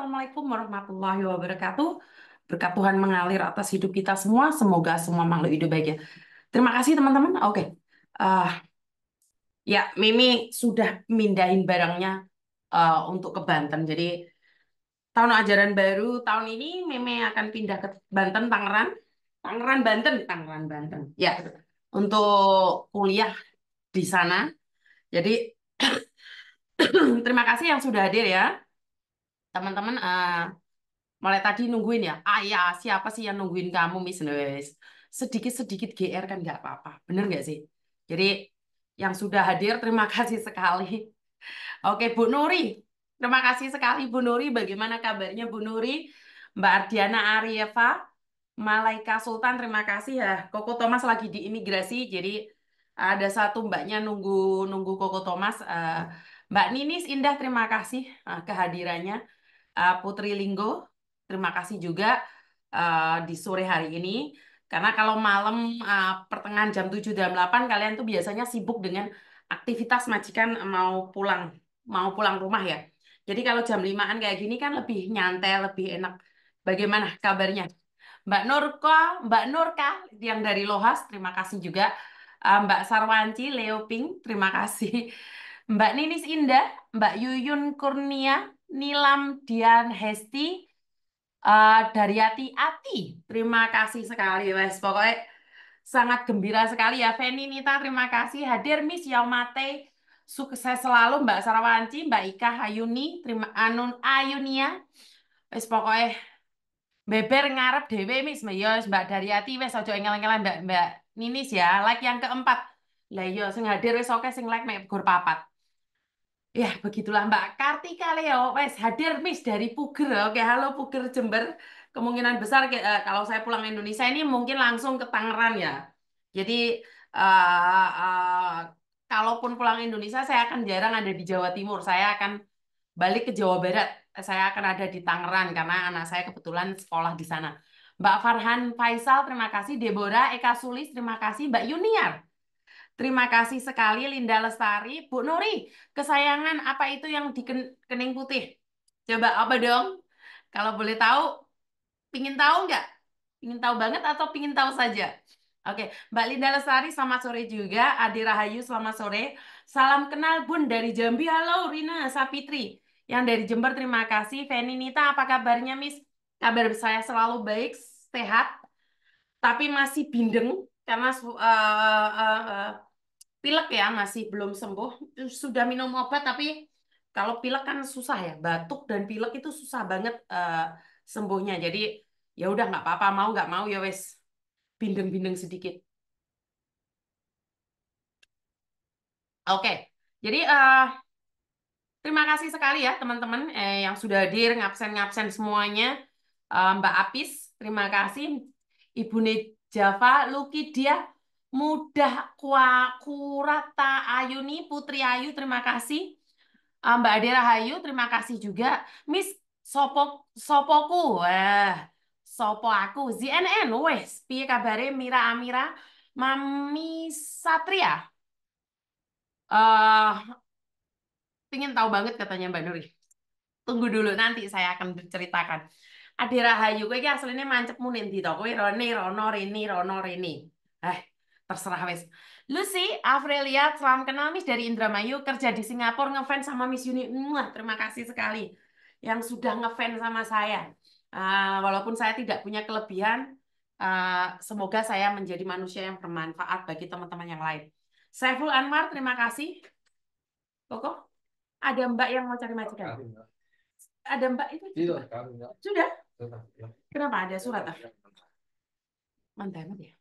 Assalamualaikum warahmatullahi wabarakatuh. Berkat Tuhan mengalir atas hidup kita semua. Semoga semua makhluk hidup baik ya. Terima kasih teman-teman. Oke. Okay. Uh, ya, Mimi sudah mindahin barangnya uh, untuk ke Banten. Jadi tahun ajaran baru tahun ini Mimi akan pindah ke Banten, Tangerang. Tangerang Banten, Tangerang Banten. Ya, untuk kuliah di sana. Jadi terima kasih yang sudah hadir ya teman-teman uh, mulai tadi nungguin ya ayah iya, siapa sih yang nungguin kamu miss nah, sedikit sedikit gr kan nggak apa-apa bener nggak sih jadi yang sudah hadir terima kasih sekali oke Bu Nuri terima kasih sekali Bu Nuri bagaimana kabarnya Bu Nuri Mbak Ardiana Ariefa Malaika Sultan terima kasih ya Koko Thomas lagi di imigrasi jadi ada satu mbaknya nunggu nunggu Koko Thomas uh, Mbak Ninis Indah terima kasih eh, kehadirannya uh, Putri Linggo. Terima kasih juga uh, di sore hari ini. Karena kalau malam uh, pertengahan jam 7 jam 8 kalian tuh biasanya sibuk dengan aktivitas majikan mau pulang, mau pulang rumah ya. Jadi kalau jam 5-an kayak gini kan lebih nyantai, lebih enak. Bagaimana kabarnya? Mbak Nurka, Mbak Nurka yang dari Lohas, terima kasih juga. Uh, Mbak Sarwanci, Pink, terima kasih. Mbak Ninis Indah, Mbak Yuyun Kurnia, Nilam Dian Hesti uh, Daryati Ati. Terima kasih sekali wes pokoknya sangat gembira sekali ya Feni Nita terima kasih hadir Miss Yaumate sukses selalu Mbak Sarawanci Mbak Ika Hayuni terima Anun Ayunia wes pokoknya beber ngarep dewe Miss Mbak Mbak Daryati wes ojo engel engel Mbak Mbak Ninis ya like yang keempat lah yo sing hadir wes oke sing like mek gur papat Ya, begitulah Mbak Kartika Leo. Wes hadir Miss dari Puger. Oke, halo Puger Jember. Kemungkinan besar uh, kalau saya pulang Indonesia ini mungkin langsung ke Tangerang ya. Jadi uh, uh, kalaupun pulang Indonesia saya akan jarang ada di Jawa Timur. Saya akan balik ke Jawa Barat. Saya akan ada di Tangerang karena anak saya kebetulan sekolah di sana. Mbak Farhan Faisal, terima kasih. Deborah Eka Sulis, terima kasih. Mbak Yuniar, Terima kasih sekali Linda Lestari. Bu Nuri, kesayangan apa itu yang di kening putih? Coba apa dong? Kalau boleh tahu, pingin tahu nggak? Pingin tahu banget atau pingin tahu saja? Oke, Mbak Linda Lestari selamat sore juga. Adi Rahayu selamat sore. Salam kenal Bun dari Jambi. Halo Rina Sapitri. Yang dari Jember terima kasih. Feni Nita apa kabarnya Miss? Kabar saya selalu baik, sehat, tapi masih bindeng karena uh, uh, uh, pilek ya masih belum sembuh sudah minum obat tapi kalau pilek kan susah ya batuk dan pilek itu susah banget uh, sembuhnya jadi ya udah nggak apa-apa mau nggak mau ya wes bindeng-bindeng sedikit oke okay. jadi uh, terima kasih sekali ya teman-teman eh, yang sudah hadir ngabsen-ngabsen semuanya uh, Mbak Apis terima kasih Ibu Java Lucky dia Mudah Kurata Ayuni Putri Ayu terima kasih. Ah, Mbak Ade Rahayu terima kasih juga. Miss Sopo Sopoku. Wah, eh, sopo aku ZNN wes piye kabare Mira Amira Mami Satria. Eh uh, pingin tahu banget katanya Mbak Nuri. Tunggu dulu nanti saya akan ceritakan. adira Rahayu kowe iki asline mancepmu ning ndi to? Kowe Rene Rono Reni Rono Reni. Eh, terserah wes. Lucy, Afrelia, salam kenal Miss dari Indramayu, kerja di Singapura, ngefans sama Miss Uni. Mwah, terima kasih sekali yang sudah ngefans sama saya. Uh, walaupun saya tidak punya kelebihan, uh, semoga saya menjadi manusia yang bermanfaat bagi teman-teman yang lain. Saiful Anwar, terima kasih. Koko, ada mbak yang mau cari majikan? Ada mbak itu? Iya, sudah? Kenapa ada surat? Ah? ya?